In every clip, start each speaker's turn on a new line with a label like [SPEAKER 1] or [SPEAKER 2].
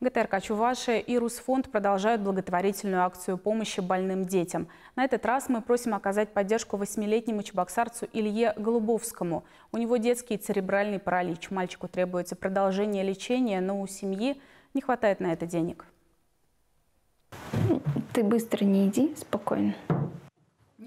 [SPEAKER 1] ГТРК а «Чувашия» и Русфонд продолжают благотворительную акцию помощи больным детям. На этот раз мы просим оказать поддержку восьмилетнему чебоксарцу Илье Голубовскому. У него детский церебральный паралич. Мальчику требуется продолжение лечения, но у семьи не хватает на это денег. Ты быстро не иди, спокойно.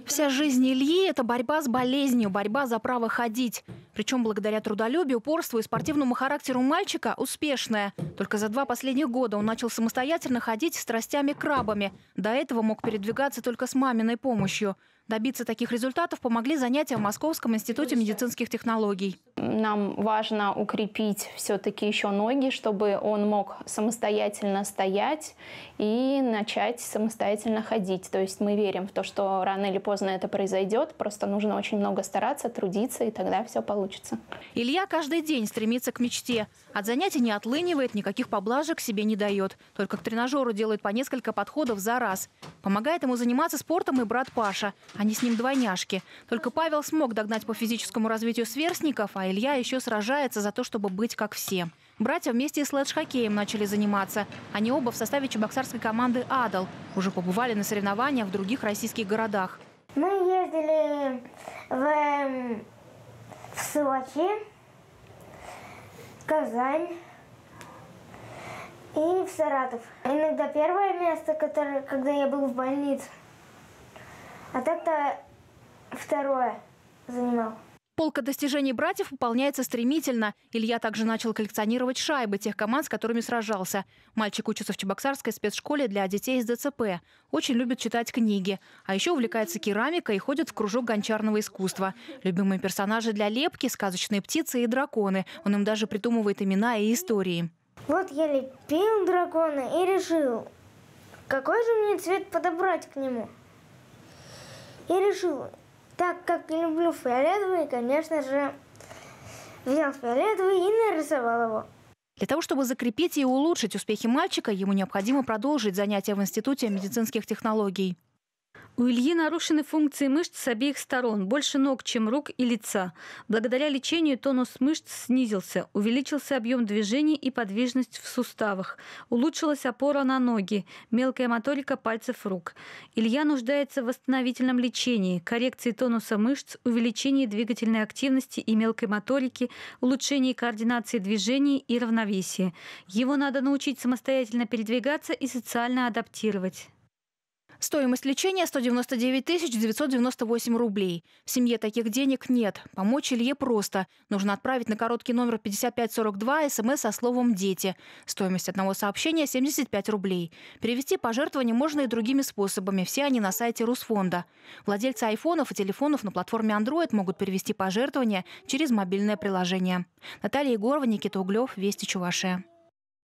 [SPEAKER 1] Вся жизнь Ильи – это борьба с болезнью, борьба за право ходить. Причем благодаря трудолюбию, упорству и спортивному характеру мальчика успешная. Только за два последних года он начал самостоятельно ходить с тростями-крабами. До этого мог передвигаться только с маминой помощью. Добиться таких результатов помогли занятия в Московском институте медицинских технологий. Нам важно укрепить все-таки еще ноги, чтобы он мог самостоятельно стоять и начать самостоятельно ходить. То есть мы верим в то, что рано или поздно это произойдет, просто нужно очень много стараться, трудиться, и тогда все получится. Илья каждый день стремится к мечте. От занятий не отлынивает, никаких поблажек себе не дает. Только к тренажеру делает по несколько подходов за раз. Помогает ему заниматься спортом и брат Паша. Они с ним двойняшки. Только Павел смог догнать по физическому развитию сверстников, а Илья еще сражается за то, чтобы быть как все. Братья вместе с ледж-хоккеем начали заниматься. Они оба в составе чебоксарской команды «Адал». Уже побывали на соревнованиях в других
[SPEAKER 2] российских городах. Мы ездили в, эм, в Сочи, Казань и в Саратов. Иногда первое место, которое, когда я был в больнице. А так-то второе занимал. Полка достижений
[SPEAKER 1] братьев выполняется стремительно. Илья также начал коллекционировать шайбы тех команд, с которыми сражался. Мальчик учится в Чебоксарской спецшколе для детей из ДЦП. Очень любит читать книги. А еще увлекается керамикой и ходит в кружок гончарного искусства. Любимые персонажи для лепки – сказочные птицы и драконы. Он им даже придумывает имена и истории.
[SPEAKER 2] Вот я лепил дракона и решил, какой же мне цвет подобрать к нему – я решил, так как не люблю фиолетовый, конечно же, взял фиолетовый и нарисовал его. Для того, чтобы закрепить и улучшить
[SPEAKER 1] успехи мальчика, ему необходимо продолжить занятия в Институте медицинских технологий.
[SPEAKER 3] У Ильи нарушены функции мышц с обеих сторон, больше ног, чем рук и лица. Благодаря лечению тонус мышц снизился, увеличился объем движений и подвижность в суставах, улучшилась опора на ноги, мелкая моторика пальцев рук. Илья нуждается в восстановительном лечении, коррекции тонуса мышц, увеличении двигательной активности и мелкой моторики, улучшении координации движений и равновесия. Его надо научить самостоятельно передвигаться и социально адаптировать. Стоимость лечения
[SPEAKER 1] 199 998 рублей. В семье таких денег нет. Помочь Илье просто. Нужно отправить на короткий номер 5542 смс эм со словом «Дети». Стоимость одного сообщения 75 рублей. Перевести пожертвования можно и другими способами. Все они на сайте Русфонда. Владельцы айфонов и телефонов на платформе Android могут перевести пожертвования через мобильное приложение. Наталья Егорова, Никита Углев, Вести Чувашия.